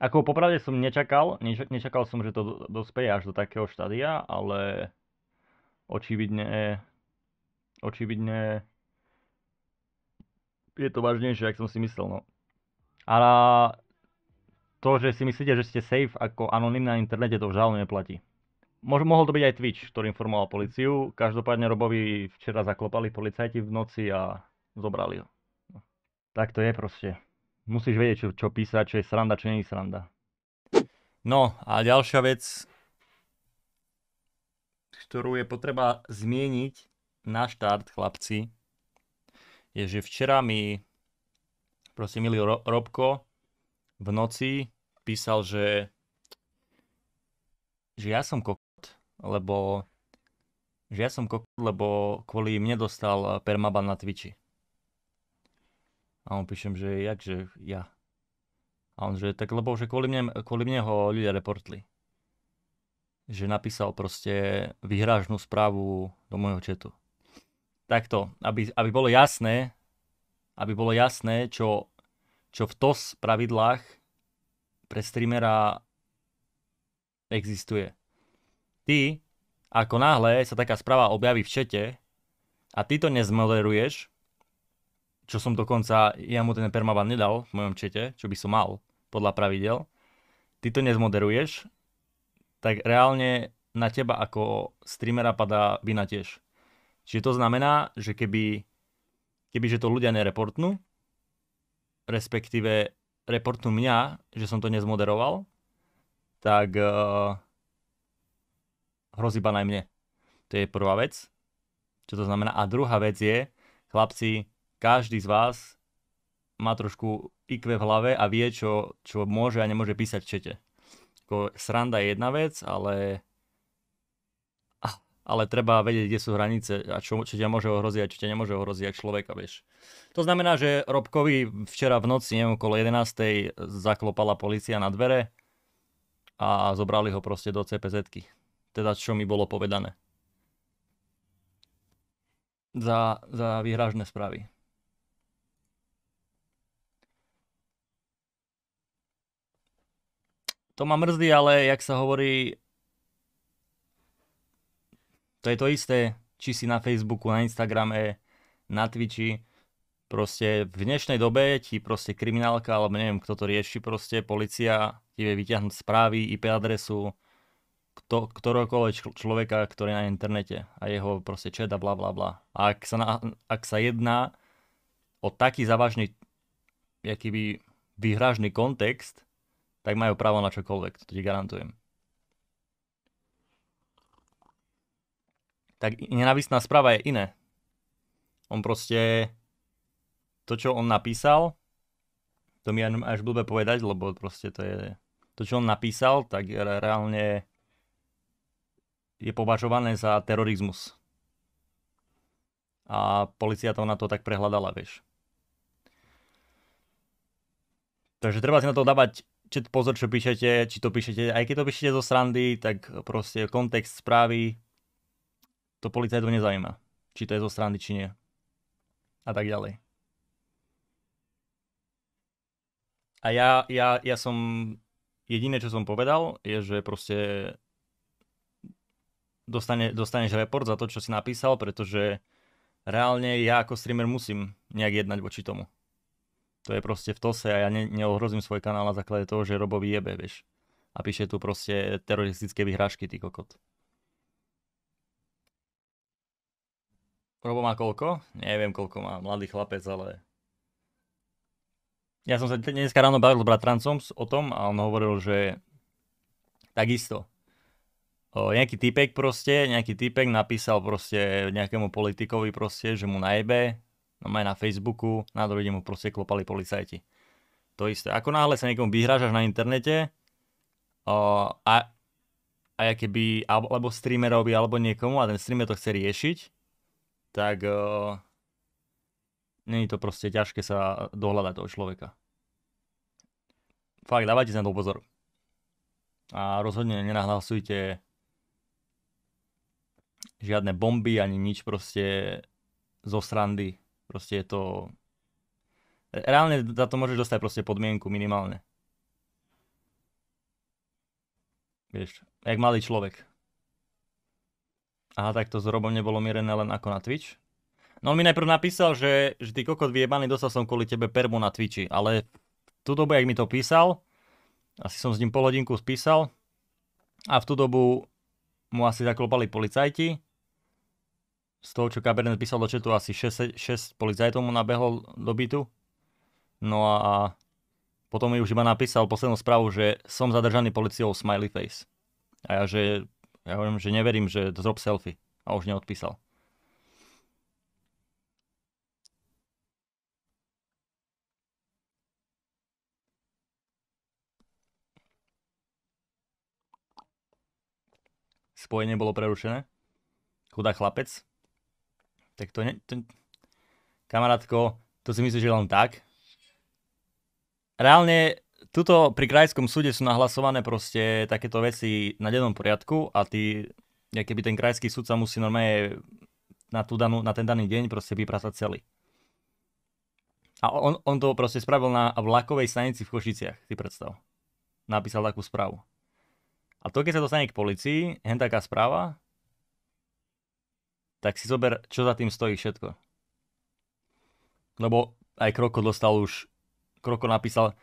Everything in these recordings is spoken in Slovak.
Ako popravde som nečakal, nečakal som, že to dospeje až do takého štádia, ale očividne, očividne je to vážnejšie, ak som si myslel, no. A to, že si myslíte, že ste safe ako anonym na internete, to v neplatí. Mož, mohol to byť aj Twitch, ktorý informoval policiu. Každopádne Robovi včera zaklopali policajti v noci a zobrali ho. No. Tak to je proste musíš vedieť, čo, čo písať, čo je sranda, čo nie je sranda. No a ďalšia vec, ktorú je potreba zmieniť na štart, chlapci, je, že včera mi proste milý Ro- Robko v noci písal, že že ja som kokot, lebo že ja som kokot, lebo kvôli mne dostal permaban na Twitchi. A on píšem, že jakže ja. A on že tak lebo že kvôli mne, kvôli mne ho ľudia reportli. Že napísal proste vyhrážnú správu do môjho četu. Takto, aby, aby bolo jasné, aby bolo jasné, čo, čo v TOS pravidlách pre streamera existuje. Ty, ako náhle sa taká správa objaví v čete a ty to nezmoderuješ, čo som dokonca, ja mu ten permaban nedal v mojom čete, čo by som mal podľa pravidel, ty to nezmoderuješ, tak reálne na teba ako streamera padá vina tiež. Čiže to znamená, že keby, keby že to ľudia nereportnú, respektíve reportnú mňa, že som to nezmoderoval, tak uh, hrozí ban aj mne. To je prvá vec, čo to znamená. A druhá vec je, chlapci, každý z vás má trošku IQ v hlave a vie, čo, čo môže a nemôže písať v čete. Ako sranda je jedna vec, ale ale treba vedieť, kde sú hranice a čo, čo ťa môže ohroziť a čo ťa nemôže ohroziť, ak človeka, vieš. To znamená, že Robkovi včera v noci, neviem, okolo 11. zaklopala policia na dvere a zobrali ho proste do cpz -ky. Teda, čo mi bolo povedané. Za, za vyhražné správy. To ma mrzí, ale jak sa hovorí, to je to isté, či si na Facebooku, na Instagrame, na Twitchi, proste v dnešnej dobe ti proste kriminálka, alebo neviem, kto to rieši, proste policia ti vie vyťahnuť správy, IP adresu, kto, ktorokoľvek človeka, ktorý je na internete a jeho proste čeda, a bla bla bla. A ak sa, na, ak sa jedná o taký závažný by vyhražný kontext, tak majú právo na čokoľvek, to ti garantujem. Tak nenavistná správa je iné. On proste to, čo on napísal, to mi až blbe povedať, lebo proste to je... To, čo on napísal, tak reálne je považované za terorizmus. A policia to na to tak prehľadala, vieš. Takže treba si na to dávať či pozor, čo píšete, či to píšete, aj keď to píšete zo srandy, tak proste kontext správy to policajtu nezaujíma. Či to je zo srandy, či nie. A tak ďalej. A ja, ja, ja som... Jediné, čo som povedal, je, že proste dostane, dostaneš report za to, čo si napísal, pretože reálne ja ako streamer musím nejak jednať voči tomu. To je proste v tose a ja ne, neohrozím svoj kanál na základe toho, že Robo vyjebe, vieš. A píše tu proste teroristické vyhrážky, ty kokot. Robo má koľko? Neviem, koľko má. Mladý chlapec, ale... Ja som sa dneska ráno bavil s bratrancom o tom a on hovoril, že takisto. O, nejaký typek proste, nejaký typek napísal proste nejakému politikovi proste, že mu najebe no aj na Facebooku, na druhý deň mu proste klopali policajti. To isté. Ako náhle sa niekomu vyhrážaš na internete o, a, a keby, alebo streamerovi, alebo niekomu a ten streamer to chce riešiť, tak o, není to proste ťažké sa dohľadať toho človeka. Fakt, dávajte sa na to pozor. A rozhodne nenahlasujte žiadne bomby ani nič proste zo srandy. Proste je to... Reálne za to môžeš dostať proste podmienku minimálne. Vieš, jak malý človek. Aha, tak to s Robom nebolo mierené len ako na Twitch? No on mi najprv napísal, že, že ty kokot vyjebaný, dostal som kvôli tebe permu na Twitchi, ale v tú dobu, jak mi to písal, asi som s ním pol hodinku spísal a v tú dobu mu asi zaklopali policajti z toho, čo Kabernet písal do četu, asi 6, 6 policajtov mu nabehol do bytu. No a potom mi už iba napísal poslednú správu, že som zadržaný policiou smiley face. A ja, že, ja hovorím, že neverím, že zrob selfie. A už neodpísal. Spojenie bolo prerušené. Chudá chlapec, tak to, ne, to kamarátko, to si myslíš, že len tak? Reálne, tuto pri krajskom súde sú nahlasované proste takéto veci na dennom poriadku a ty, keby ten krajský súd sa musí normálne na, tú danú, na ten daný deň proste vypracať celý. A on, on to proste spravil na vlakovej stanici v Košiciach, si predstav. Napísal takú správu. A to, keď sa dostane k policii, hen taká správa, tak si zober, čo za tým stojí všetko. Lebo aj Kroko dostal už, Kroko napísal,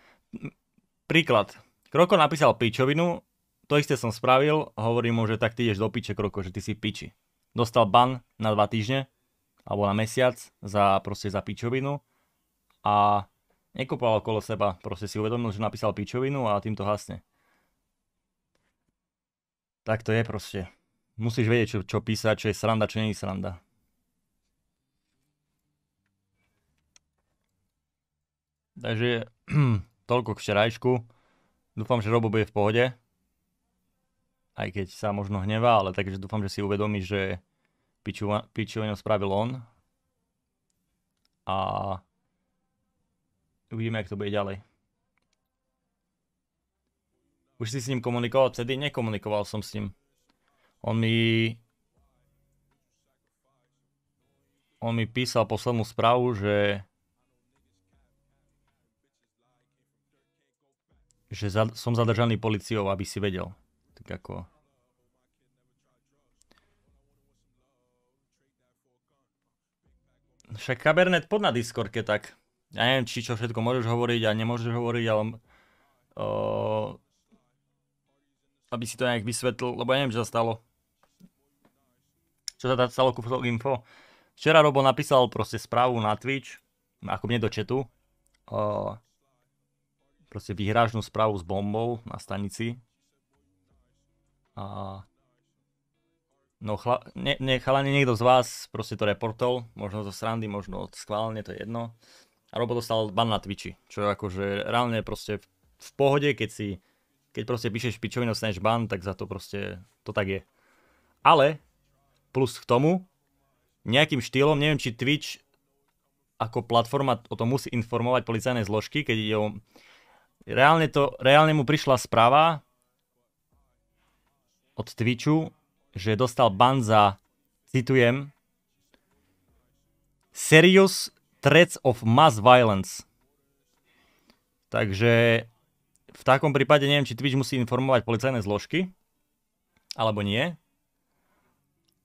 príklad, Kroko napísal pičovinu, to isté som spravil, hovorím mu, že tak ty ideš do piče Kroko, že ty si piči. Dostal ban na dva týždne, alebo na mesiac za proste za pičovinu a nekopal okolo seba, proste si uvedomil, že napísal pičovinu a týmto hasne. Tak to je proste musíš vedieť, čo, čo písať, čo je sranda, čo nie je sranda. Takže toľko k včerajšku. Dúfam, že Robo bude v pohode. Aj keď sa možno hnevá, ale takže dúfam, že si uvedomí, že pičovinu spravil on. A uvidíme, ako to bude ďalej. Už si s ním komunikoval vtedy? Nekomunikoval som s ním. On mi... On mi písal poslednú správu, že... Že za, som zadržaný policiou, aby si vedel. Tak ako... Však Kabernet pod na Discordke, tak... Ja neviem, či čo všetko môžeš hovoriť a nemôžeš hovoriť, ale... Uh, aby si to nejak vysvetlil, lebo ja neviem, čo sa stalo čo sa stalo ku info. Včera Robo napísal proste správu na Twitch, ako mne do chatu, uh, proste vyhrážnú správu s bombou na stanici. No chla, ne, ne, chalani, niekto z vás proste to reportol, možno zo srandy, možno schválne, to je jedno. A Robo dostal ban na Twitchi, čo je akože reálne proste v, v pohode, keď si, keď proste píšeš pičovinu, staneš ban, tak za to proste, to tak je. Ale plus k tomu nejakým štýlom, neviem či Twitch ako platforma o tom musí informovať policajné zložky, keď ide o... Reálne, to, reálne mu prišla správa od Twitchu, že dostal ban za, citujem, serious threats of mass violence. Takže v takom prípade neviem, či Twitch musí informovať policajné zložky, alebo nie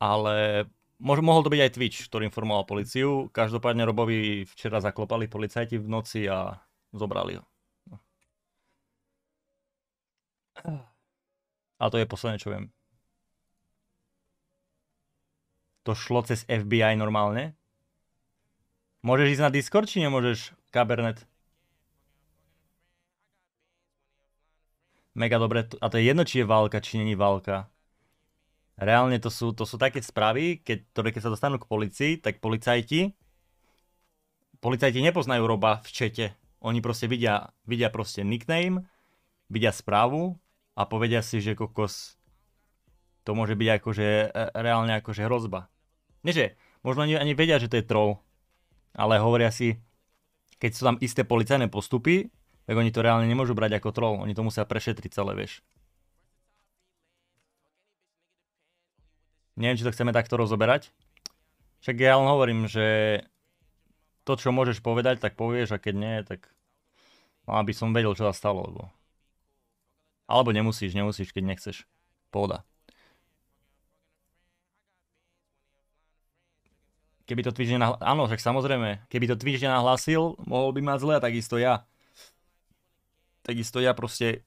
ale Mož, mohol to byť aj Twitch, ktorý informoval policiu. Každopádne Robovi včera zaklopali policajti v noci a zobrali ho. A to je posledné, čo viem. To šlo cez FBI normálne? Môžeš ísť na Discord, či nemôžeš, Kabernet? Mega dobre, a to je jedno, či je válka, či není válka. Reálne to sú, to sú také správy, keď, ktoré keď sa dostanú k policii, tak policajti policajti nepoznajú roba v čete. Oni proste vidia, vidia proste nickname, vidia správu a povedia si, že kokos to môže byť akože e, reálne akože hrozba. Nie, že možno ani, ani vedia, že to je trov, ale hovoria si, keď sú tam isté policajné postupy, tak oni to reálne nemôžu brať ako troll, oni to musia prešetriť celé, vieš. Neviem, či to chceme takto rozoberať. Však ja len hovorím, že to, čo môžeš povedať, tak povieš a keď nie, tak no, aby som vedel, čo sa stalo. Lebo... Alebo nemusíš, nemusíš, keď nechceš. Pohoda. Keby to Twitch nahlásil, áno, však samozrejme, keby to Twitch nahlásil, mohol by mať zle, takisto ja. Takisto ja proste,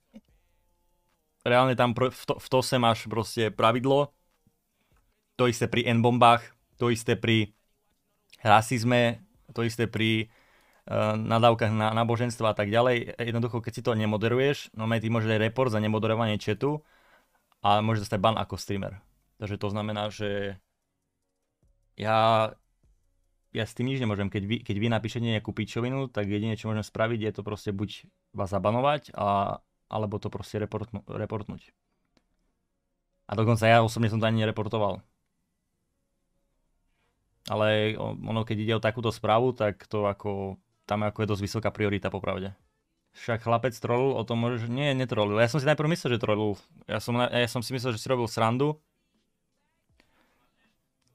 reálne tam v, to, v tose máš proste pravidlo, to isté pri N-bombách, to isté pri rasizme, to isté pri uh, nadávkach na náboženstva a tak ďalej. Jednoducho, keď si to nemoderuješ, no ty môžeš aj report za nemoderovanie chatu a môžeš dostať ban ako streamer. Takže to znamená, že ja, ja s tým nič nemôžem. Keď vy, keď vy napíšete nejakú pičovinu, tak jedine, čo môžem spraviť, je to proste buď vás zabanovať, a, alebo to proste reportnú, reportnúť. A dokonca ja osobne som to ani nereportoval ale ono, keď ide o takúto správu, tak to ako, tam ako je dosť vysoká priorita popravde. Však chlapec trolil o tom, že nie, netrolil. Ja som si najprv myslel, že trolil. Ja som, ja som si myslel, že si robil srandu.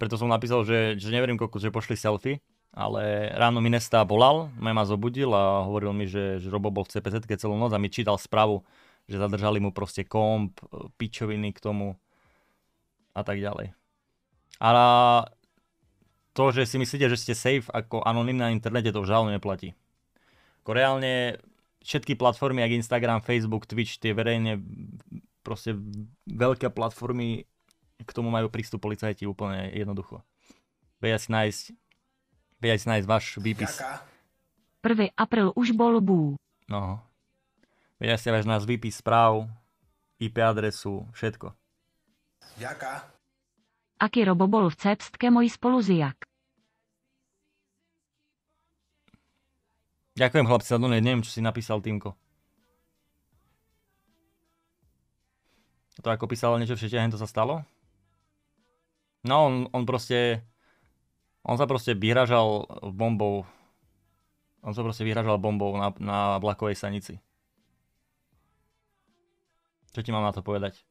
Preto som napísal, že, že neverím koľko, že pošli selfie. Ale ráno mi Nesta volal, ma zobudil a hovoril mi, že, že Robo bol v CPZ celú noc a mi čítal správu, že zadržali mu proste komp, pičoviny k tomu a tak ďalej. A to, že si myslíte, že ste safe ako anonym na internete, to už žiaľne neplatí. Ako reálne všetky platformy, ako Instagram, Facebook, Twitch, tie verejne proste veľké platformy k tomu majú prístup policajti úplne jednoducho. Vedia si nájsť, vedia si nájsť váš výpis. 1. apríl už bol bú. No. Vedia si nájsť nás výpis správ, IP adresu, všetko. Ďaká. Aký robo bol v cestke môj spoluziak? Ďakujem chlapci, no neviem, čo si napísal Týmko. To ako písal niečo všetia, to sa stalo? No on, on proste, on sa proste vyhražal bombou, on sa proste vyhražal bombou na, na vlakovej sanici. Čo ti mám na to povedať?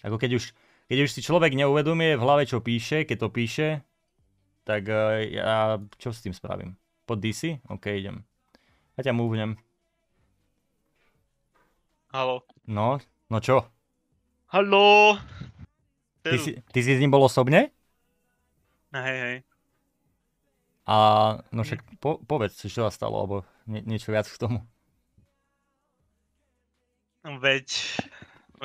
Ako keď už, keď už si človek neuvedomie v hlave, čo píše, keď to píše, tak eh, ja čo s tým spravím? Pod DC? OK, idem. Ja ťa múvnem. Halo. No, no čo? Halo. Ty si, ty si s ním bol osobne? No, hej, hej. A no však po, povedz, čo sa stalo, alebo nie, niečo viac k tomu. No, veď,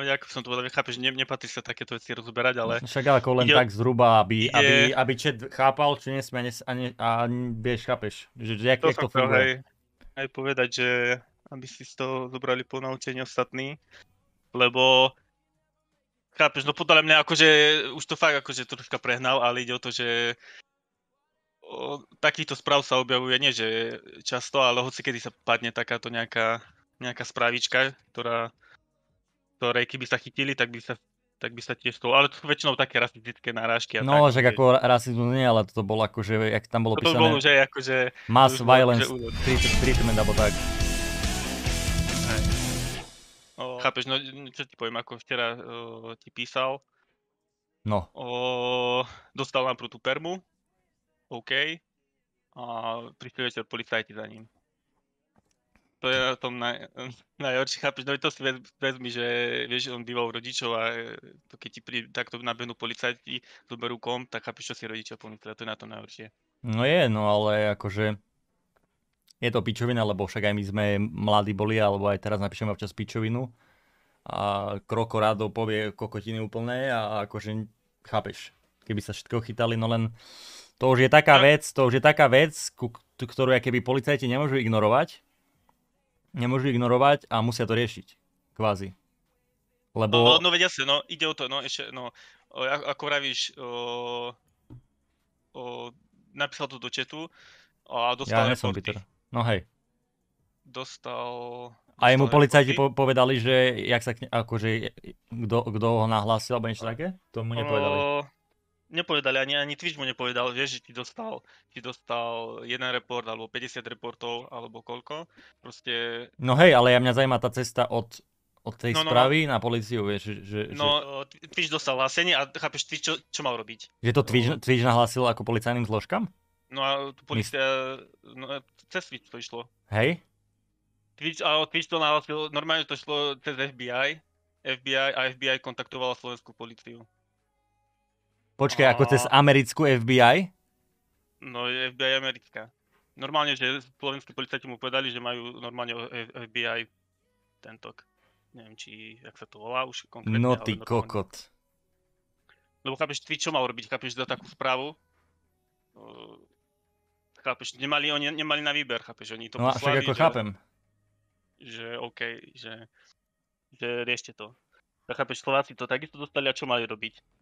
no, ako som to povedal, chápeš, ne, nepatrí sa takéto veci rozberať, ale... No, však ako len ide, tak zhruba, aby, je... aby, aby chat chápal, čo nesmie a, ne, a vieš, chápeš, že, že jak, to, jak to funguje. Hej aj povedať, že aby si z toho zobrali ponaučenie ostatní, lebo chápeš, no podľa mňa akože už to fakt akože troška prehnal, ale ide o to, že o, takýchto správ sa objavuje, nie že často, ale hoci kedy sa padne takáto nejaká, nejaká správička, ktorá ktoré keby sa chytili, tak by sa tak by sa tiež to... Ale to sú väčšinou také rasistické narážky. A no, tak, že ako rasizmus nie, ale toto bolo akože, jak tam bolo toto písané... bolo, že akože... Mass violence že... treatment, alebo tak. O, chápeš, no čo ti poviem, ako včera o, ti písal. No. O, dostal nám tú permu. OK. A prišli večer policajti za ním to je o tom naj, najhoršie, chápeš, no to si vez, vezmi, že vieš, on býval rodičov a e, to keď ti pri, takto nabehnú policajti, zoberú kom, tak chápeš, čo si rodičia pomyslia, to je na tom najhoršie. No je, no ale akože je to pičovina, lebo však aj my sme mladí boli, alebo aj teraz napíšeme občas pičovinu a kroko rádo povie kokotiny úplné a akože chápeš, keby sa všetko chytali, no len to už je taká vec, to už je taká vec, ku, ktorú keby policajti nemôžu ignorovať, nemôžu ignorovať a musia to riešiť. Kvázi. Lebo... No, no, no veď jasne, no ide o to, no ešte, no, ako vravíš, o, o, napísal to do četu a dostal Ja nesom Peter. No hej. Dostal... a mu policajti po, povedali, že jak sa, akože, kdo, kdo ho nahlásil alebo niečo také? To mu nepovedali. O nepovedali, ani, ani Twitch mu nepovedal, vieš, že ti dostal, ti dostal jeden report, alebo 50 reportov, alebo koľko, proste... No hej, ale ja mňa zaujíma tá cesta od, od tej no, no, no. správy no. na policiu, vieš, že... No, že... Twitch dostal hlásenie a chápeš, Twitch čo, čo mal robiť? Že to Twitch, Twitch nahlásil ako policajným zložkám? No a policia... My... No, cez Twitch to išlo. Hej? Twitch, a Twitch to nahlásil, normálne to šlo cez FBI, FBI a FBI kontaktovala slovenskú policiu. Počkaj, ako cez americkú FBI? No, je FBI americká. Normálne, že slovenskí policajti mu povedali, že majú normálne FBI tento, Neviem, či, jak sa to volá už konkrétne. No ty kokot. Lebo chápeš, ty čo mal robiť, chápeš, za takú správu? Chápeš, nemali, oni, nemali na výber, chápeš, oni to no, poslali. No ako že, chápem. Že OK, že, že riešte to. Tak chápeš, Slováci to takisto dostali a čo mali robiť?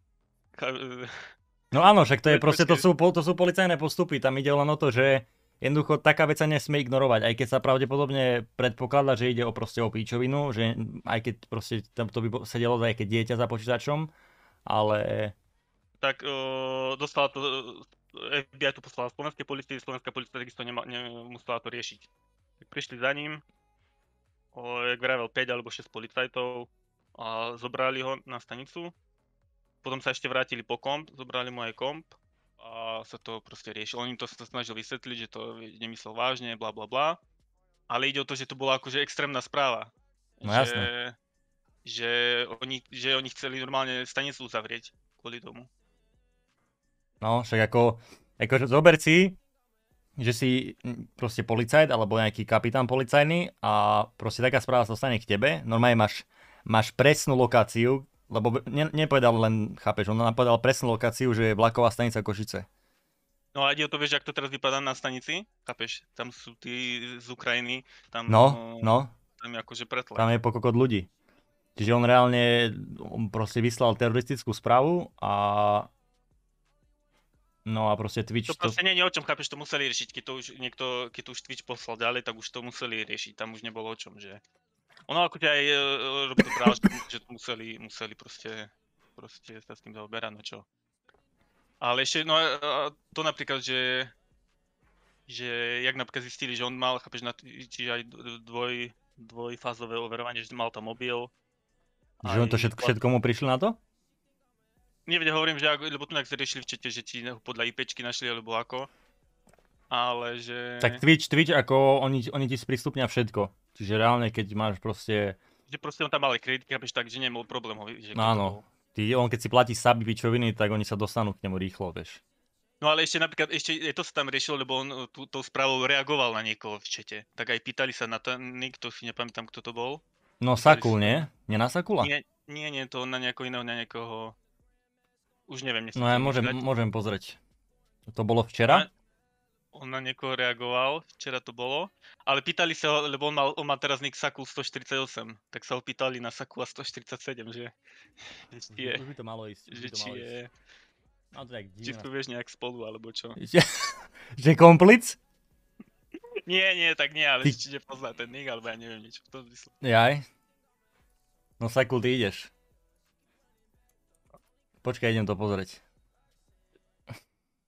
No áno, však to je proste, to sú, to sú policajné postupy, tam ide len o to, že jednoducho taká vec sa nesmie ignorovať, aj keď sa pravdepodobne predpokladá, že ide o proste o píčovinu, že aj keď proste tam to by sedelo aj keď dieťa za počítačom, ale... Tak uh, dostala to, e, FBI to poslala slovenskej policii, slovenská policia takisto nema, nemusela to riešiť. Tak prišli za ním, o, jak vravel 5 alebo 6 policajtov a zobrali ho na stanicu potom sa ešte vrátili po komp, zobrali aj komp a sa to proste riešilo. Oni to sa snažil vysvetliť, že to nemyslel vážne, bla bla bla. Ale ide o to, že to bola akože extrémna správa. No že, Že oni, že oni chceli normálne stanicu uzavrieť kvôli tomu. No, však ako, ako zober si, že si proste policajt alebo nejaký kapitán policajný a proste taká správa sa stane k tebe. Normálne máš, máš presnú lokáciu, lebo ne, nepovedal len, chápeš, on nám povedal presnú lokáciu, že je vlaková stanica Košice. No a ide o to, vieš, ako to teraz vypadá na stanici, chápeš, tam sú tí z Ukrajiny, tam... No, no. Tam je akože pretlak. Tam je pokokot ľudí. Čiže on reálne on proste vyslal teroristickú správu a No a proste Twitch... To proste to... nie je o čom, chápeš, to museli riešiť, keď to už niekto, keď to už Twitch poslal ďalej, tak už to museli riešiť, tam už nebolo o čom, že... Ono ako aj robí e, e, to práve, že museli, museli proste, proste sa s tým zaoberať, no čo. Ale ešte, no e, to napríklad, že že jak napríklad zistili, že on mal, chápeš, na, čiže aj dvoj, dvojfázové overovanie, že mal tam mobil. Že on to všetko, všetko mu prišlo na to? Nevede, hovorím, že ako, lebo tu nejak riešili v čete, že ti podľa IPčky našli, alebo ako. Ale že... Tak Twitch, Twitch, ako oni, oni ti sprístupnia všetko. Čiže reálne, keď máš proste... Že proste on tam mal kredit, chápeš tak, že nemol problém ho... Že no Áno. Ty, on keď si platí saby pičoviny, tak oni sa dostanú k nemu rýchlo, vieš. No ale ešte napríklad, ešte to sa tam riešilo, lebo on uh, tú, tou správou reagoval na niekoho v čete. Tak aj pýtali sa na to, nikto si nepamätám, kto to bol. No pýtali Sakul, sa... nie? Nie na Sakula? Nie, nie, nie, to na nejakého iného, na nejakého... Už neviem, nechcem No ja môžem, môžem pozrieť. To bolo včera? No, on na niekoho reagoval, včera to bolo, ale pýtali sa ho, lebo on, mal, on má teraz nick Saku 148, tak sa ho pýtali na Saku a 147, že či je, Už by to malo ísť, že to či je, No to tak či tu vieš nejak spolu, alebo čo. Že, že komplic? Nie, nie, tak nie, ale Ty... či nepozná ten nick, alebo ja neviem niečo v tom zmysle. Jaj. No Saku, ty ideš. Počkaj, idem to pozrieť.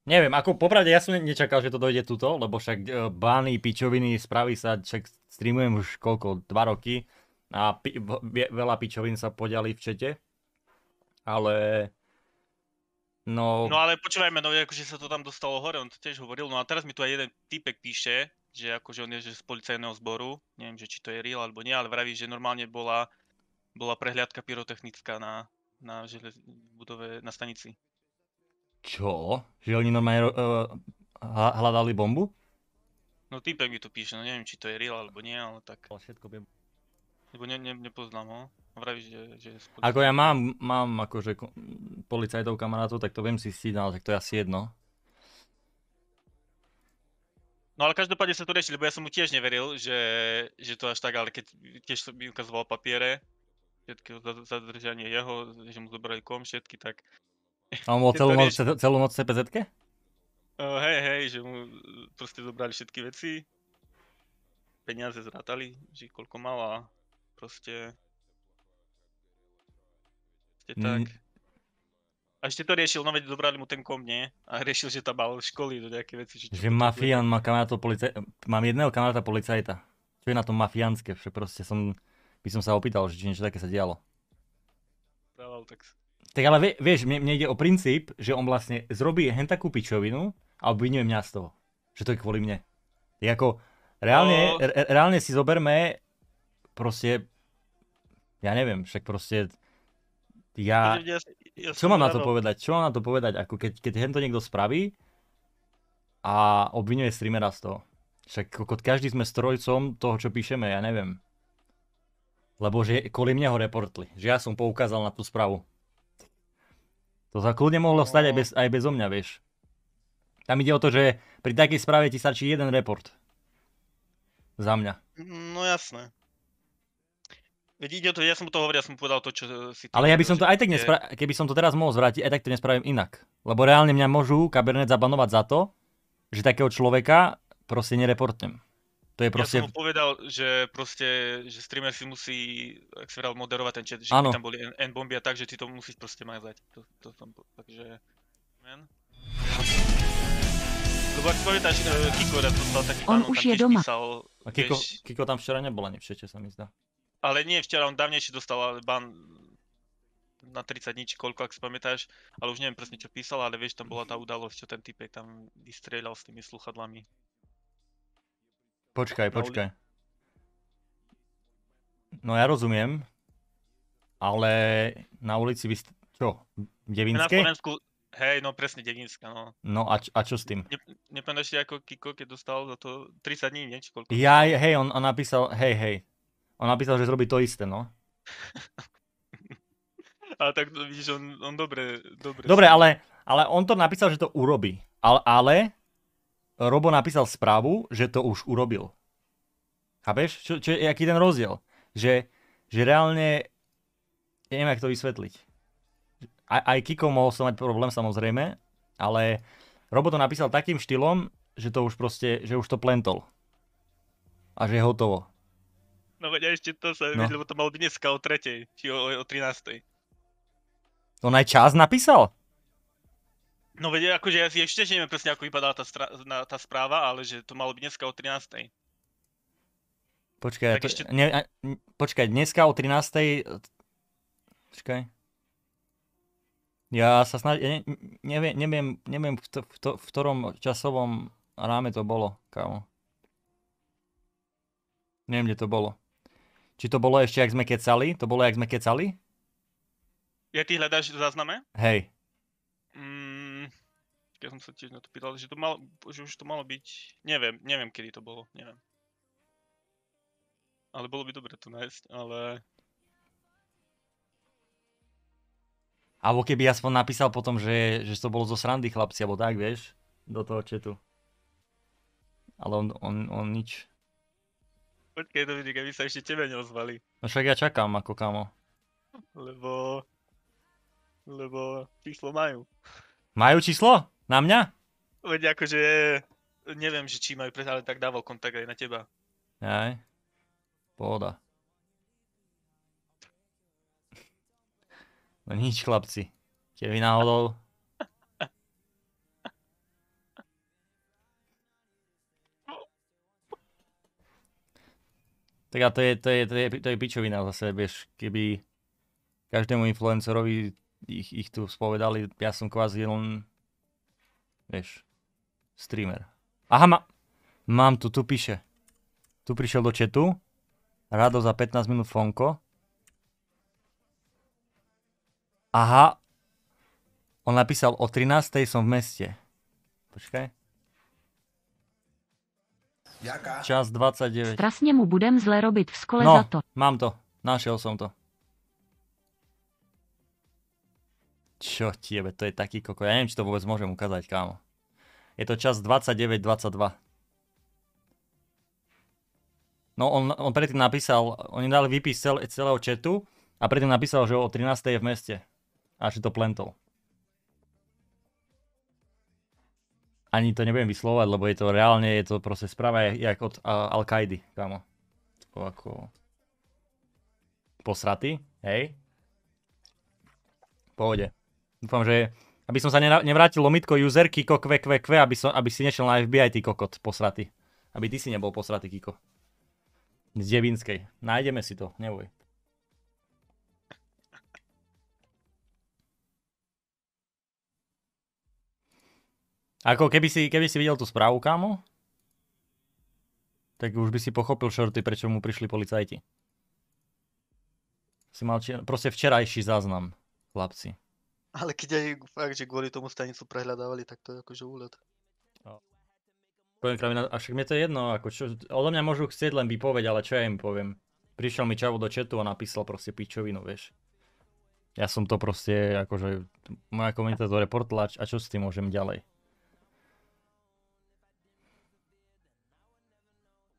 Neviem, ako popravde ja som nečakal, že to dojde tuto, lebo však e, bány, pičoviny, spraví sa, však streamujem už koľko, dva roky a pi- veľa pičovín sa podiali v čete, ale no... No ale počúvajme, no akože sa to tam dostalo hore, on to tiež hovoril, no a teraz mi tu aj jeden typek píše, že akože on je že z policajného zboru, neviem, že či to je real alebo nie, ale vraví, že normálne bola, bola prehliadka pyrotechnická na, na, želez, budove, na stanici. Čo? Že oni normálne uh, hľadali bombu? No týpek mi to píše, no neviem či to je real alebo nie, ale tak. Všetko viem. Lebo ne, ne, nepoznám ho. Vravíš, že, že spod... Ako ja mám, mám akože policajtov kamarátov, tak to viem si stiť, no, ale tak to je asi jedno. No ale každopádne sa to rieši, lebo ja som mu tiež neveril, že, že to až tak, ale keď tiež mi ukazoval papiere, všetky zadržanie jeho, že mu zobrali kom všetky, tak a on bol celú noc celú v cpz Uh, hej, hej, že mu proste zobrali všetky veci, peniaze zrátali, že koľko mal a proste... mm. tak. A ešte to riešil, no veď zobrali mu ten kom, nie? A riešil, že tam mal školy do nejaké veci. Že, že mafián má kamarátov policaj... Mám jedného kamaráta policajta. Čo je na tom mafiánske? Že proste som... By som sa opýtal, že či niečo také sa dialo. Dával tak tak ale vieš, mne, mne ide o princíp, že on vlastne zrobí hen takú pičovinu a obvinuje mňa z toho. Že to je kvôli mne. Tak ako, reálne, no... re, reálne si zoberme proste, ja neviem, však proste ja, čo mám na to povedať? Čo mám na to povedať? Ako keď, keď hento niekto spraví a obvinuje streamera z toho. Však ako každý sme strojcom toho, čo píšeme, ja neviem. Lebo že kvôli mne ho reportli, že ja som poukázal na tú správu. To sa kľudne mohlo stať aj no. bez, aj bez mňa, vieš. Tam ide o to, že pri takej správe ti stačí jeden report. Za mňa. No jasné. Veď ide o to, ja som to hovoril, ja som povedal to, čo e, si... Ale ja by som to aj tak nespra- keby som to teraz mohol zvrátiť, aj tak to nespravím inak. Lebo reálne mňa môžu Kabernet zabanovať za to, že takého človeka proste nereportnem. To je proste... Ja som mu povedal, že proste, že streamer si musí, ak si vedal, moderovať ten chat, že ano. tam boli N-bomby a tak, že ty to musíš proste majzať. To, to tam, takže... Man. Lebo no ak si pamätáš, e, Kiko raz dostal taký On už je doma. Písal, a Kiko, vieš... Kiko tam včera nebola, všetko sa mi zdá. Ale nie, včera on dávnejšie dostal ban na 30 dní, či koľko, ak si pamätáš, ale už neviem presne, čo písal, ale vieš, tam bola tá udalosť, čo ten typek tam vystrieľal s tými sluchadlami. Počkaj, počkaj. No ja rozumiem, ale na ulici by... ste, čo, Devinské? Na Slovensku, hej, no presne Devinská, no. No a, a čo s tým? Ne, nepamätáš ako Kiko, keď dostal za to 30 dní, nie? koľko? Ja, hej, on, on napísal, hej, hej. On napísal, že zrobí to isté, no. ale tak no, vidíš, on, on dobre, dobre. Dobre, ale, ale on to napísal, že to urobí. Ale, ale Robo napísal správu, že to už urobil. Chápeš? Čo, čo, je aký ten rozdiel? Že, že reálne, ja neviem, jak to vysvetliť. Aj, aj Kiko mohol som mať problém samozrejme, ale Robo to napísal takým štýlom, že to už proste, že už to plentol. A že je hotovo. No veď ešte to sa no. lebo to mal dneska o tretej, či o, o 13. On aj čas napísal? No veď akože ja si ešte neviem presne, ako vypadala tá, stra- tá správa, ale že to malo byť dneska o 13. Počkaj, to, ešte... ne, a, počkaj, dneska o 13. Počkaj. Ja sa snaž... Ja ne, neviem, neviem, neviem v, to, v, to, v ktorom časovom ráme to bolo, kámo. Neviem, kde to bolo. Či to bolo ešte, ak sme kecali? To bolo, ak sme kecali? Ja ty hľadáš v zázname? Hej ja som sa tiež na to pýtal, že, to mal, že už to malo byť, neviem, neviem kedy to bolo, neviem. Ale bolo by dobre to nájsť, ale... Alebo keby aspoň napísal potom, že, že to bolo zo srandy chlapci, alebo tak, vieš, do toho četu. Ale on, on, on nič. Počkej, vidí, keby sa ešte tebe neozvali. No však ja čakám, ako kamo. Lebo... Lebo číslo majú. Majú číslo? Na mňa? Veď akože, neviem, že či majú, ale tak dával kontakt aj na teba. Aj. Pohoda. No nič, chlapci. Keby náhodou... tak a to je, to je, to je, to je pičovina zase, vieš, keby každému influencerovi ich, ich tu spovedali, ja som kvázi len vieš, streamer. Aha, ma, mám tu, tu píše. Tu prišiel do chatu. Rado za 15 minút fonko. Aha. On napísal, o 13. som v meste. Počkaj. Jaká? Čas 29. Strasne mu budem zle robiť v skole no, za to. mám to. Našiel som to. Čo tiebe, to je taký koko. Ja neviem, či to vôbec môžem ukázať, kámo. Je to čas 29.22. No, on, on predtým napísal, oni dali výpis cel, celého chatu a predtým napísal, že o 13. je v meste. A že to plentol. Ani to nebudem vyslovať, lebo je to reálne, je to proste správa jak od uh, Al-Kaidy, kámo. To ako... Posratý, hej? Pôjde. Dúfam, že aby som sa nevrátil lomitko userky kve aby, som, aby si nešiel na FBI, ty kokot posratý. Aby ty si nebol posratý, Kiko. Z Devinskej. Nájdeme si to, neboj. Ako keby si, keby si videl tú správu, kámo, tak už by si pochopil šorty, prečo mu prišli policajti. Si mal či... proste včerajší záznam, chlapci. Ale keď aj fakt, že kvôli tomu stanicu prehľadávali, tak to je akože úlet. No. Poviem kravina, a však mne to je jedno, ako čo, odo mňa môžu chcieť len vypoveď, ale čo ja im poviem. Prišiel mi čavo do četu a napísal proste pičovinu, vieš. Ja som to proste, akože, moja komunita to reportla a čo s tým môžem ďalej.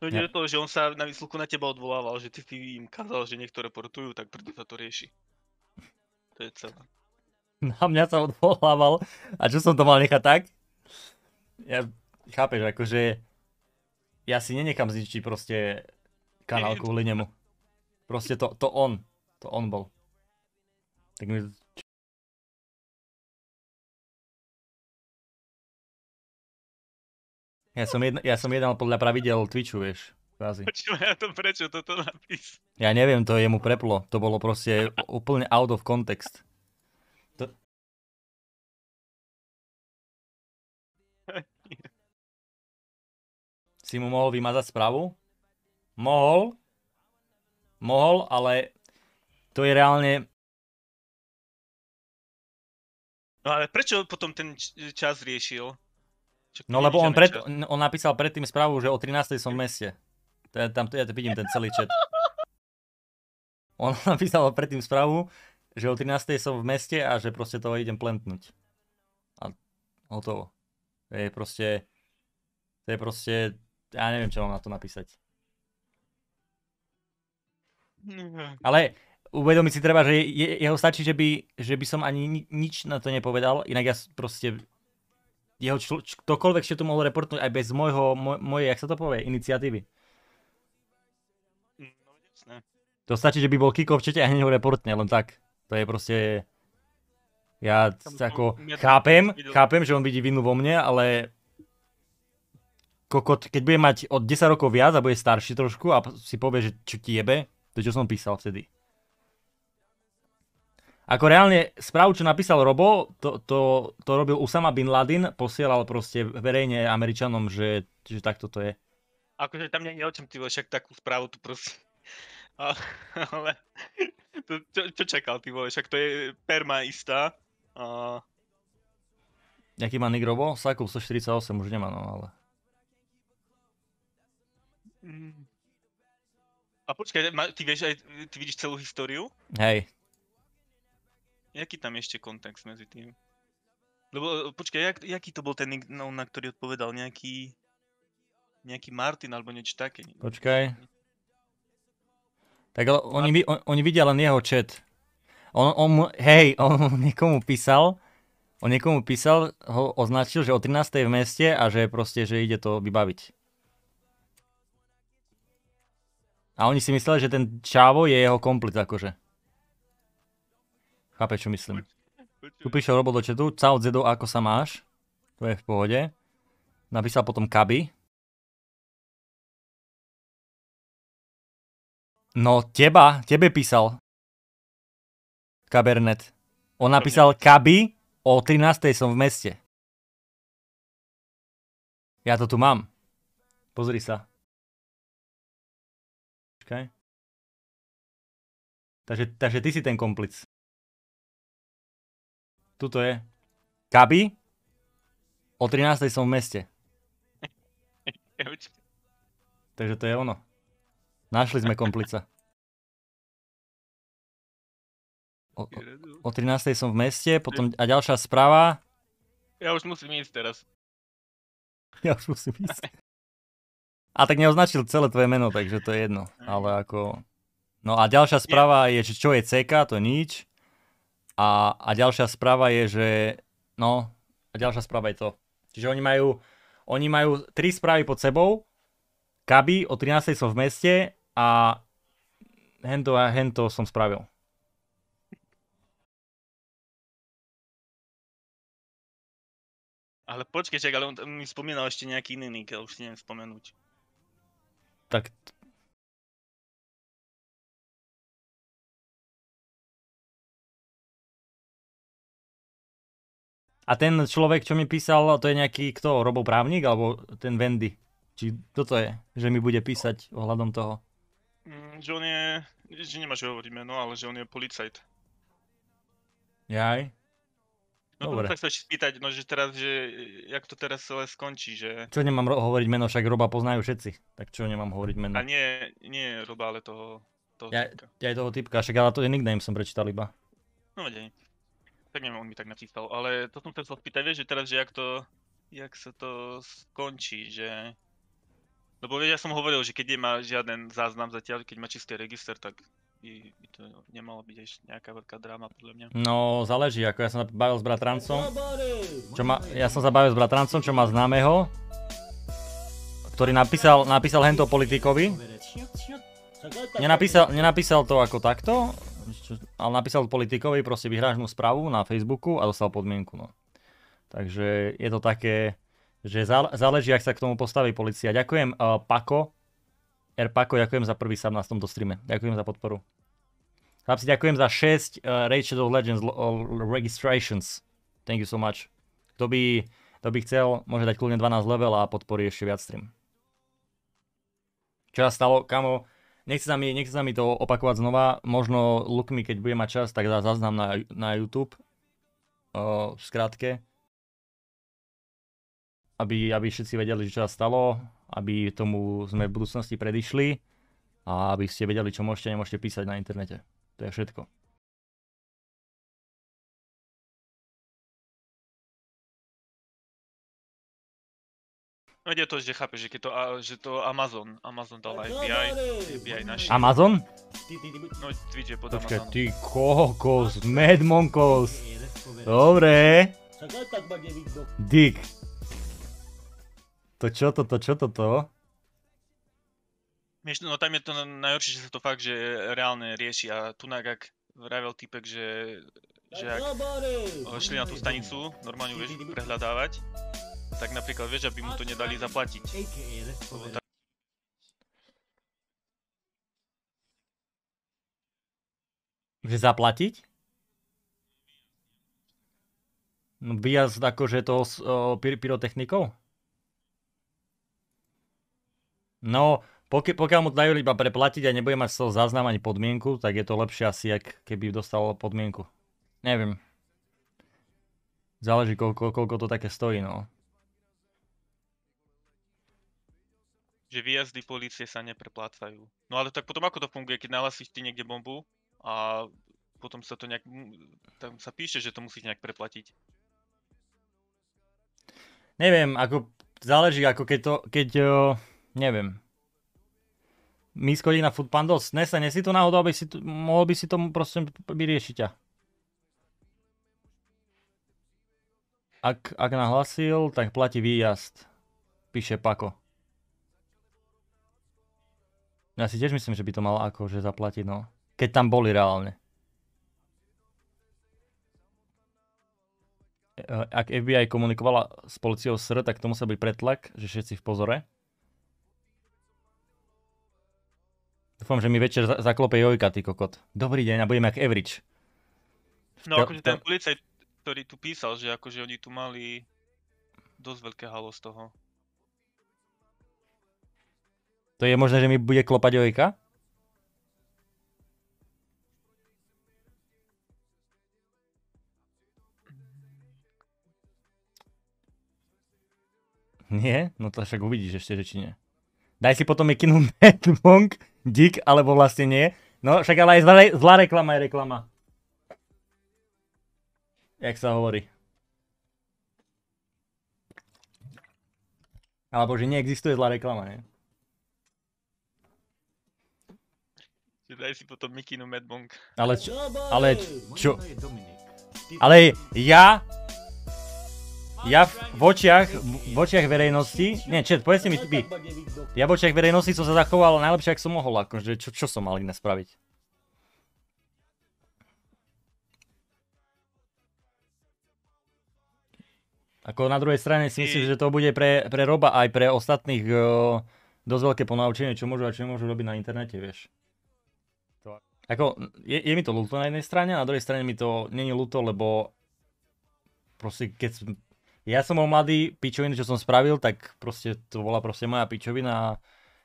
To ide je do toho, že on sa na výsluku na teba odvolával, že ty, ty im kázal, že niekto reportujú, tak preto sa to rieši. To je celé. na mňa sa odvolával a čo som to mal nechať tak? Ja, chápeš, akože ja si nenechám zničiť proste kanál kvôli nemu. Proste to, to on, to on bol. Tak mi... Ja som, jedna, ja som jednal podľa pravidel Twitchu, vieš. Kvázi. ja to prečo toto napís? Ja neviem, to jemu preplo. To bolo proste úplne out of context. si mu mohol vymazať správu? Mohol. Mohol, ale to je reálne... No ale prečo potom ten čas riešil? no lebo on, pred, on napísal predtým správu, že o 13. som v meste. To ja, tam, to ja to vidím ten celý chat. On napísal predtým správu, že o 13. som v meste a že proste toho idem plentnúť. A hotovo. To je proste... To je proste ja neviem, čo mám na to napísať. Mhm. Ale uvedomiť si treba, že je, jeho stačí, že by, že by som ani nič na to nepovedal, inak ja proste jeho člo, č, ktokoľvek ešte to mohol reportnúť aj bez môjho, moj, mojej, jak sa to povie, iniciatívy. Mm, no, jasné. To stačí, že by bol Kiko v a hneď ho reportne, len tak. To je proste... Ja Tam, ako chápem, chápem, že on vidí vinu vo mne, ale kokot, keď bude mať od 10 rokov viac a bude starší trošku a si povie, že čo ti jebe, to čo som písal vtedy. Ako reálne správu, čo napísal Robo, to, to, to robil Usama Bin Laden, posielal proste verejne Američanom, že, že takto to je. Akože tam nie je o čom, ty však takú správu tu proste... Ale to, čo, čo čakal ty vole, však to je perma istá. A... Jaký má Robo? Saku 148 už nemá, no ale... Mm. A počkaj, ty, vieš aj, ty vidíš celú históriu? Hej. Jaký tam ešte kontext medzi tým? Lebo e, počkaj, jak, jaký to bol ten, no, na ktorý odpovedal? Nejaký, nejaký Martin alebo niečo také? Počkaj. Tak ale oni, on, oni vidia len jeho chat. On, on, hej, on niekomu písal, on niekomu písal, ho označil, že o 13. v meste a že proste, že ide to vybaviť. A oni si mysleli, že ten Čavo je jeho komplet akože. Chápe, čo myslím? Tu prišiel robot do chatu, Cao Zedo, ako sa máš? To je v pohode. Napísal potom Kaby. No, teba, tebe písal. Kabernet. On napísal Kaby, o 13. som v meste. Ja to tu mám. Pozri sa. Počkaj. Takže, takže ty si ten komplic. Tuto je. Kaby? O 13. som v meste. takže to je ono. Našli sme komplica. O, o, o 13. som v meste, potom a ďalšia správa. Ja už musím ísť teraz. Ja už musím ísť. A tak neoznačil celé tvoje meno, takže to je jedno. Ale ako... No a ďalšia správa je, že čo je CK, to nič. A, a ďalšia správa je, že... No, a ďalšia správa je to. Čiže oni majú, oni majú tri správy pod sebou. Kaby o 13. som v meste a hento a hento som spravil. Ale počkej, čak, ale on mi spomínal ešte nejaký iný nick, už si neviem spomenúť tak A ten človek, čo mi písal, to je nejaký kto? Robo Právnik? Alebo ten Wendy? Či toto je, že mi bude písať ohľadom toho? Mm, že on je... Že nemáš hovoriť meno, ale že on je policajt. Jaj? No Dobre. to sa chceš spýtať, no že teraz, že jak to teraz celé skončí, že... Čo nemám ro- hovoriť meno, však Roba poznajú všetci, tak čo nemám hovoriť meno? A nie, nie Roba, ale toho, toho ja, typka. Ja aj toho typka, však ale to je nickname som prečítal iba. No vedej. Tak neviem, on mi tak napísal, ale to som chcel spýtať, vieš, že teraz, že jak to, jak sa to skončí, že... Lebo vieš, ja som hovoril, že keď nemá žiaden záznam zatiaľ, keď má čistý register, tak by, by to nemala byť ešte nejaká veľká dráma, podľa mňa. No, záleží, ako ja som sa bavil s bratrancom, čo ma, ja som sa bavil s bratrancom, čo má známeho, ktorý napísal, napísal hento politikovi. Nenapísal, nenapísal to ako takto, ale napísal politikovi proste vyhrážnú správu na Facebooku a dostal podmienku, no. Takže je to také, že záleží, ak sa k tomu postaví policia. Ďakujem, uh, eh, Pako, Erpako, ďakujem za prvý sám na tomto streame. Ďakujem za podporu. Chlapci, ďakujem za 6 uh, eh, Raid Shadow Legends registrations. Thank you so much. Kto by, kto by chcel, môže dať kľudne 12 level a podporí ešte viac stream. Čo sa stalo, kamo? Nechce sa mi, nechce sa mi to opakovať znova. Možno Lukmi, keď bude mať čas, tak dá zaznám na, na YouTube. Uh, v skratke. Aby, aby všetci vedeli, čo sa stalo aby tomu sme v budúcnosti predišli a aby ste vedeli, čo môžete a nemôžete písať na internete. To je všetko. No ide to, že chápeš, že, to, že to Amazon, Amazon dal FBI, FBI naši. Amazon? No Twitch je pod Počkaj, Amazonom. ty kokos, Mad Monkos. Dobre. Dick. To čo toto, čo toto? Vieš, no tam je to najhoršie, že sa to fakt, že reálne rieši a tu ak vravel typek, že, že ak šli na tú stanicu, normálne vieš, prehľadávať, tak napríklad vieš, aby mu to nedali zaplatiť. Že zaplatiť? No bias akože to s o, pyrotechnikou? No, pokia- pokiaľ mu dajú iba preplatiť a nebude mať z toho záznam ani podmienku, tak je to lepšie asi, ak keby dostal podmienku. Neviem. Záleží, koľko, koľko to také stojí, no. Že výjazdy policie sa nepreplácajú. No ale tak potom ako to funguje, keď nalasíš ty niekde bombu a potom sa to nejak... Mm, tam sa píše, že to musíš nejak preplatiť. Neviem, ako... Záleží, ako keď to... Keď... Eh, Neviem. My skodí na Foodpandos. Nese, nesi to náhodou, aby si tu, mohol by si tomu proste vyriešiť ťa. Ak, ak nahlasil, tak platí výjazd. Píše Pako. Ja si tiež myslím, že by to mal akože zaplatiť, no. Keď tam boli reálne. E, ak FBI komunikovala s policiou SR, tak to musel byť pretlak, že všetci v pozore. Dúfam, že mi večer zaklope Jojka, ty kokot. Dobrý deň a budeme jak average. No akože ten policajt, ktorý tu písal, že akože oni tu mali dosť veľké halo z toho. To je možné, že mi bude klopať Jojka? Nie? No to však uvidíš ešte, že či nie. Daj si potom mi kinu Mad Monk Dík, alebo vlastne nie. No, však ale aj zlá, zlá reklama je reklama. Jak sa hovorí. Alebo že neexistuje zlá reklama, nie? Daj si potom Mikinu Madbong. Ale čo? Ale čo? Ale ja ja v, v, očiach, v očiach verejnosti, nie, čet, povedz mi ty, ja v očiach verejnosti som sa zachoval najlepšie, ak som mohol, akože čo, čo som mal iné spraviť. Ako na druhej strane si myslím, že to bude pre, pre Roba aj pre ostatných o, eh, dosť veľké ponaučenie, čo môžu a čo nemôžu robiť na internete, vieš. Ako, je, je mi to ľúto na jednej strane, a na druhej strane mi to není ľúto, lebo proste keď ja som bol mladý, pičovinu, čo som spravil, tak proste to bola proste moja pičovina a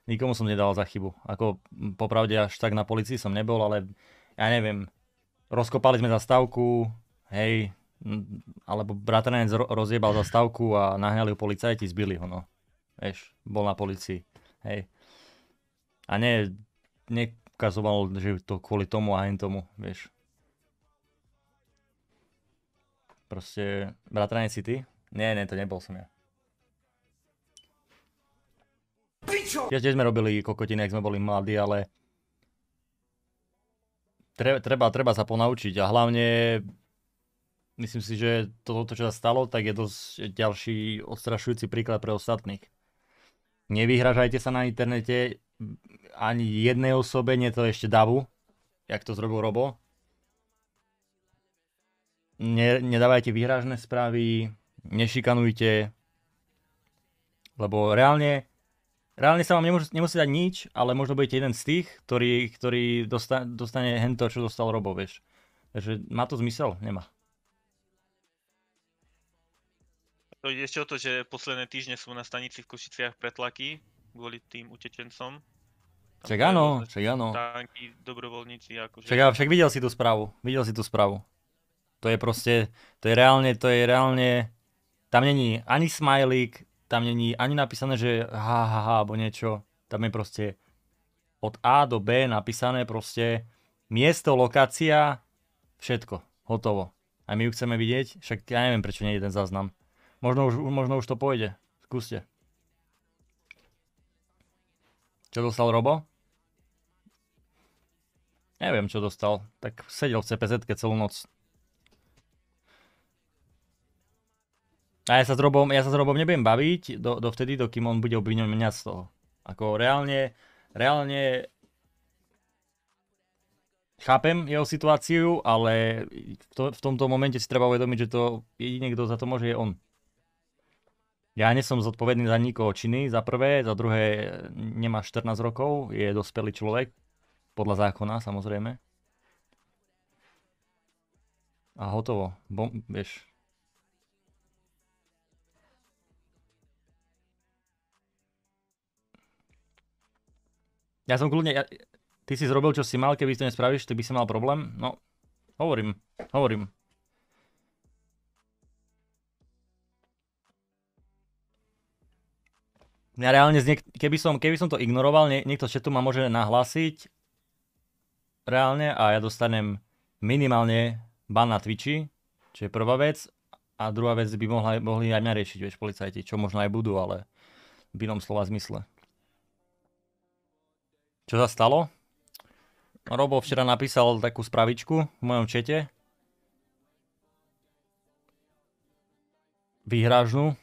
nikomu som nedal za chybu. Ako popravde až tak na policii som nebol, ale ja neviem, rozkopali sme zastávku, hej, alebo bratranec rozjebal zastávku a nahňali ho policajti, zbili ho, no. Vieš, bol na policii, hej. A ne, neukazoval, že to kvôli tomu a aj tomu, vieš. Proste, bratranec si ty? Nie, nie, to nebol som ja. Pičo! Ja tiež sme robili kokotiny, ak sme boli mladí, ale... Treba, treba, treba sa ponaučiť a hlavne... Myslím si, že toto, čo sa stalo, tak je dosť ďalší odstrašujúci príklad pre ostatných. Nevyhražajte sa na internete ani jednej osobe, nie to ešte davu, jak to zrobil Robo. Ne, nedávajte výhražné správy, nešikanujte, lebo reálne, reálne sa vám nemusí, nemusí dať nič, ale možno budete jeden z tých, ktorý, ktorý dosta, dostane hento, čo dostal Robo, vieš. Takže má to zmysel? Nemá. To ide ešte o to, že posledné týždne sú na stanici v Košiciach pretlaky kvôli tým utečencom. Čak áno, čak áno. Tanky, dobrovoľníci, akože... Však, však videl si tú správu, videl si tú správu. To je proste, to je reálne, to je reálne tam není ani smajlík, tam není ani napísané, že ha, ha, ha, alebo niečo. Tam je proste od A do B napísané proste miesto, lokácia, všetko, hotovo. A my ju chceme vidieť, však ja neviem, prečo nie je ten záznam. Možno už, možno už to pôjde. Skúste. Čo dostal Robo? Neviem, čo dostal. Tak sedel v cpz celú noc. A ja sa s Robom, ja sa s Robom nebudem baviť do, do vtedy, dokým on bude obviňovať mňa z toho. Ako reálne, reálne chápem jeho situáciu, ale v, to, v tomto momente si treba uvedomiť, že to jediný, kto za to môže, je on. Ja nie som zodpovedný za nikoho činy, za prvé, za druhé nemá 14 rokov, je dospelý človek, podľa zákona samozrejme. A hotovo, bom, vieš, Ja som kľudne, ja, ty si zrobil, čo si mal, keby to nespravíš, ty by si mal problém. No, hovorím, hovorím. Ja reálne, keby som, keby som to ignoroval, nie, niekto z chatu ma môže nahlásiť reálne a ja dostanem minimálne ban na Twitchi, čo je prvá vec. A druhá vec by mohla, mohli aj mňa riešiť, vieš, policajti, čo možno aj budú, ale v inom slova zmysle. Čo sa stalo? Robo včera napísal takú spravičku v mojom čete. Výhražnú.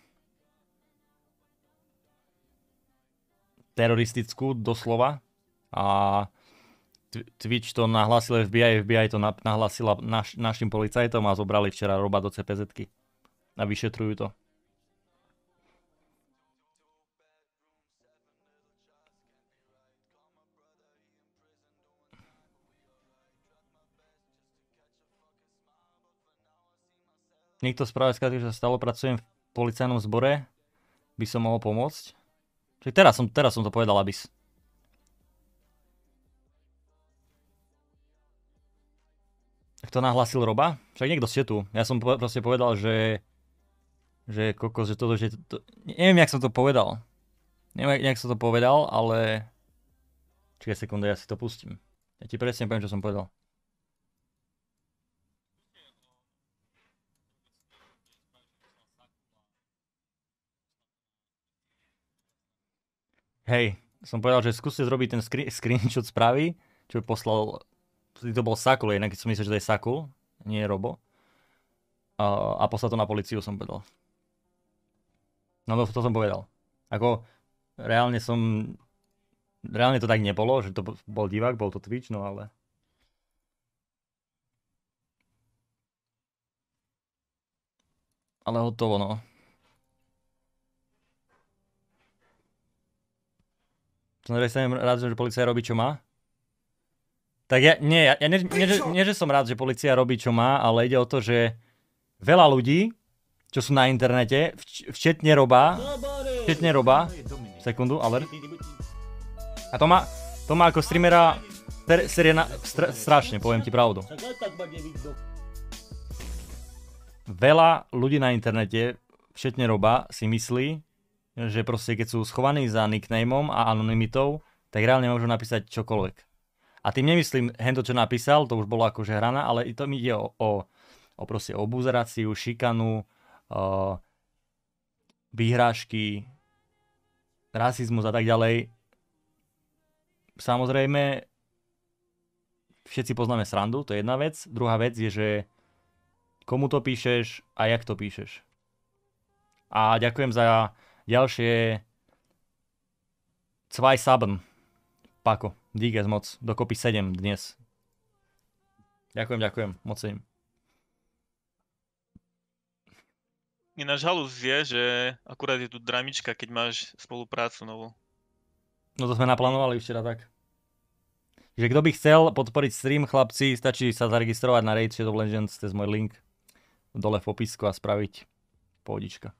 Teroristickú, doslova. A Twitch to nahlásil FBI, FBI to nahlásila naš, našim policajtom a zobrali včera Roba do cpz a vyšetrujú to. niekto spravil skáže, že stále pracujem v policajnom zbore, by som mohol pomôcť. Čiže teraz som, teraz som to povedal, abys. to nahlasil Roba? Však niekto ste tu. Ja som po, proste povedal, že že kokos, že toto, že to, neviem, jak som to povedal. Neviem, jak som to povedal, ale... čiže sekundu, ja si to pustím. Ja ti presne poviem, čo som povedal. Hej, som povedal, že skúste zrobiť ten screen, screenshot správy, čo poslal, to bol Sakul, inak som myslel, že to je Sakul, nie je Robo. A, a poslal to na policiu, som povedal. No to, no, to som povedal. Ako, reálne som, reálne to tak nebolo, že to bol divák, bol to Twitch, no ale... Ale hotovo, no. na druhej strane rád, že policia robí, čo má. Tak ja, nie, ja, ja nie, nie, že, nie, že som rád, že policia robí, čo má, ale ide o to, že veľa ľudí, čo sú na internete, vč, včetne roba, včetne roba, sekundu, ale... A to má, to má ako streamera ter, seriena, str, strašne, poviem ti pravdu. Veľa ľudí na internete, všetne roba, si myslí, že proste keď sú schovaní za nicknameom a anonymitou, tak reálne môžu napísať čokoľvek. A tým nemyslím hento, čo napísal, to už bolo akože hrana, ale i to mi ide o, o, o proste šikanu, o, výhrážky, rasizmus a tak ďalej. Samozrejme, všetci poznáme srandu, to je jedna vec. Druhá vec je, že komu to píšeš a jak to píšeš. A ďakujem za Ďalšie... Cvaj sabn. Pako, díkes moc. Dokopy 7 dnes. Ďakujem, ďakujem. Moc sedím. Ináč halus je, že akurát je tu dramička, keď máš spoluprácu novú. No to sme naplánovali včera tak. Že kto by chcel podporiť stream, chlapci, stačí sa zaregistrovať na Raid Shadow Legends cez môj link dole v popisku a spraviť pohodička.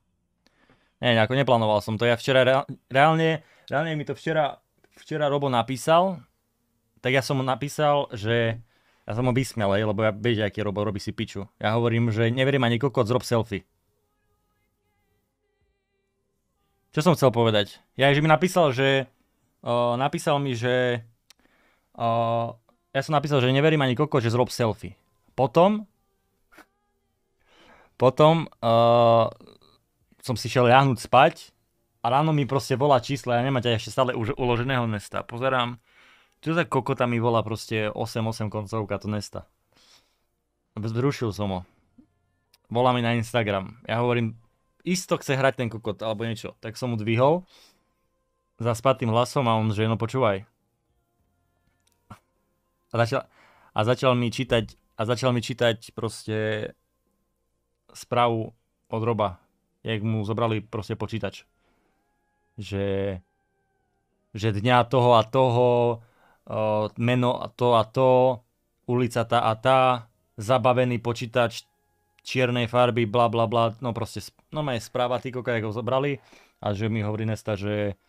Nie, nejako neplánoval som to. Ja včera reálne, reálne mi to včera, včera Robo napísal, tak ja som mu napísal, že ja som ho vysmial, lebo ja vieš, aký Robo robí si piču. Ja hovorím, že neverím ani kokot, zrob selfie. Čo som chcel povedať? Ja, že mi napísal, že... napísal mi, že... ja som napísal, že neverím ani kokot, že zrob selfie. Potom... Potom som si šiel ľahnúť spať a ráno mi proste volá čísla, ja nemať aj ešte stále už uloženého nesta. Pozerám, čo za kokota mi volá proste 8-8 koncovka to nesta. Zrušil som ho. Volá mi na Instagram. Ja hovorím, isto chce hrať ten kokot alebo niečo. Tak som mu dvihol za spatým hlasom a on že no počúvaj. A začal, a začal mi čítať a začal mi čítať proste správu od Roba, jak mu zobrali proste počítač. Že, že dňa toho a toho, meno a to a to, ulica tá a tá, zabavený počítač čiernej farby, bla bla bla, no proste, no aj správa tý koka, ho zobrali a že mi hovorí Nesta, že,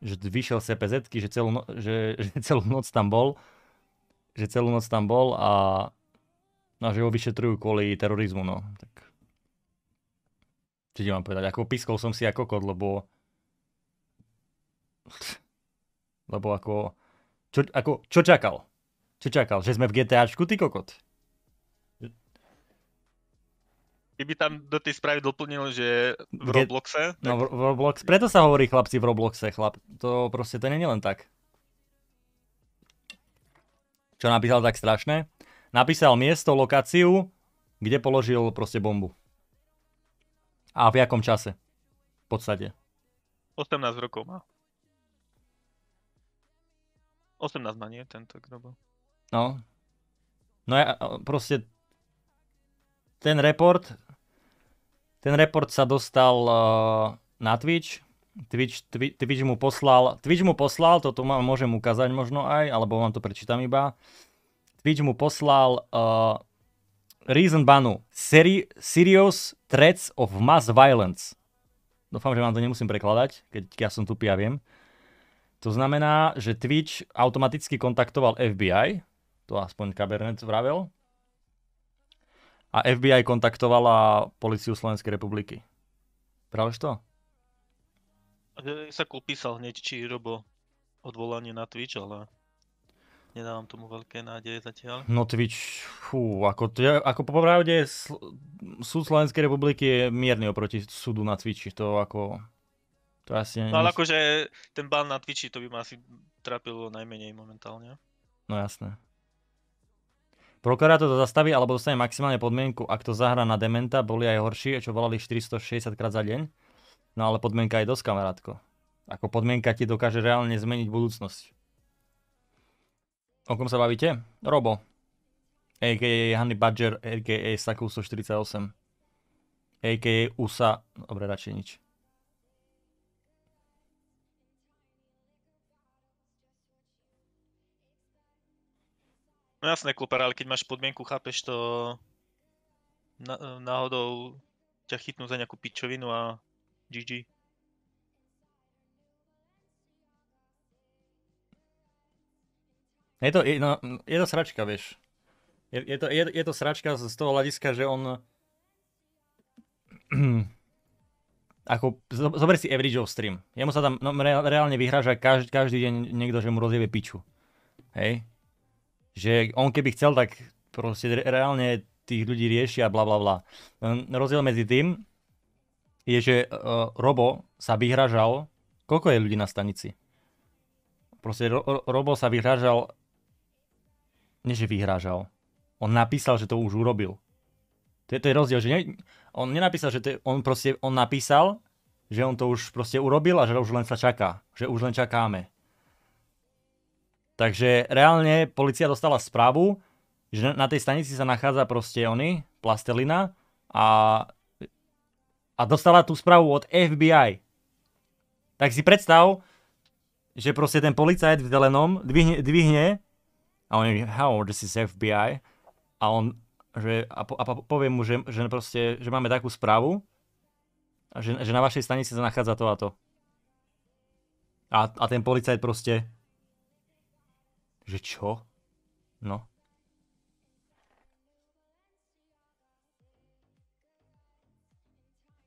že vyšiel z cpz že celú, no, že, že celú noc tam bol, že celú noc tam bol a, no a že ho vyšetrujú kvôli terorizmu, no. Tak čo ti mám povedať, ako pískol som si ako kod, lebo lebo ako čo, ako, čo čakal? Čo čakal? Že sme v GTAčku, ty kokot? by tam do tej správy doplnil, že v Get... Robloxe. Tak... No v, v Roblox, preto sa hovorí chlapci v Robloxe, chlap. To proste, to nie je len tak. Čo napísal tak strašné? Napísal miesto, lokáciu, kde položil proste bombu. A v jakom čase? V podstate. 18 rokov má. 18 má nie tento, kto bol. No. No ja proste ten report ten report sa dostal uh, na Twitch. Twitch, Twitch, Twitch mu poslal, Twitch mu poslal, toto vám môžem ukázať možno aj, alebo vám to prečítam iba. Twitch mu poslal uh, Reason Banu, Seri- Serious Threats of Mass Violence. Dúfam, že vám to nemusím prekladať, keď ja som tupý a viem. To znamená, že Twitch automaticky kontaktoval FBI, to aspoň Kabernet vravel, a FBI kontaktovala policiu Slovenskej republiky. Praveš to? sa kúpísal hneď, či robo odvolanie na Twitch, ale nedávam tomu veľké nádeje zatiaľ. No Twitch, fú, ako, ako popravde súd Slovenskej republiky je mierny oproti súdu na Twitchi, to ako... To asi no ale akože ten ban na Twitchi to by ma asi trápilo najmenej momentálne. No jasné. Prokurátor to zastaví alebo dostane maximálne podmienku. Ak to zahra na dementa, boli aj horší, čo volali 460 krát za deň. No ale podmienka je dosť, kamarátko. Ako podmienka ti dokáže reálne zmeniť budúcnosť. O kom sa bavíte? Robo. A.k.a. Hanny Badger, a.k.a. Saku 148. A.k.a. USA. Dobre, radšej nič. No jasné, Kluper, ale keď máš podmienku, chápeš to eh, náhodou ťa chytnú za nejakú pičovinu a GG. Je to, je, no, je to sračka, vieš. Je, je, to, je, je to sračka z toho hľadiska, že on... Ako, zober si of stream. Jemu sa tam no, re, reálne vyhraža každý, každý deň niekto, že mu rozjebe piču. Hej? Že on keby chcel, tak proste re, reálne tých ľudí riešia, bla bla bla. Rozdiel medzi tým je, že uh, Robo sa vyhražal, koľko je ľudí na stanici? Proste Ro, Robo sa vyhražal nie že vyhrážal. On napísal, že to už urobil. To je, to je rozdiel, že ne, on nenapísal, že to je, on proste, on napísal, že on to už proste urobil a že už len sa čaká. Že už len čakáme. Takže reálne policia dostala správu, že na tej stanici sa nachádza proste ony, plastelina a, a dostala tú správu od FBI. Tak si predstav, že proste ten policajt v zelenom dvihne, dvihne a oni, how, že si z FBI. A on, že, a, po, a poviem mu, že, že, proste, že máme takú správu, že, že na vašej stanici sa nachádza to a to. A, a ten policajt proste, že čo? No.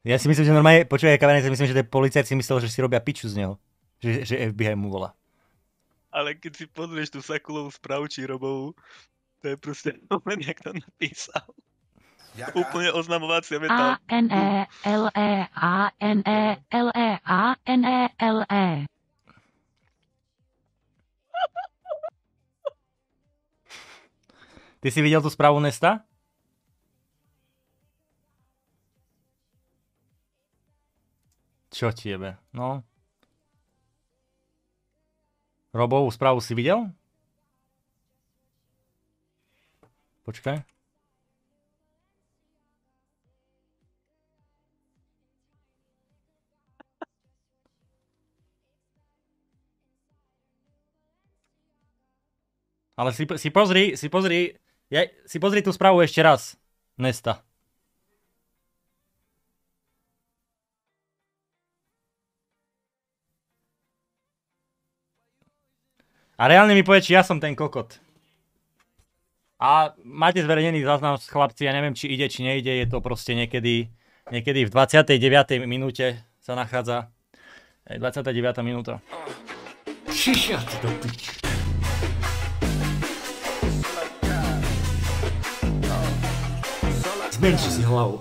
Ja si myslím, že normálne, počúvaj, ja si myslím, že ten policajt si myslel, že si robia piču z neho. Že, že FBI mu volá ale keď si pozrieš tú Sakulovú správu či Robovú, to je proste moment, jak to napísal. Jaká? Úplne oznamovacia veta. A N E L E A N E L E A N E L E. Ty si videl tú správu Nesta? Čo ti jebe? No, Robovú správu si videl? Počkaj. Ale si, si pozri, si pozri, ja, si pozri tú správu ešte raz, Nesta. A reálne mi povie, či ja som ten kokot. A máte zverejnený záznam, chlapci, ja neviem, či ide, či nejde, je to proste niekedy, niekedy v 29. minúte sa nachádza. 29. minúta. Šišia, ty do piči. Zmenši si hlavu.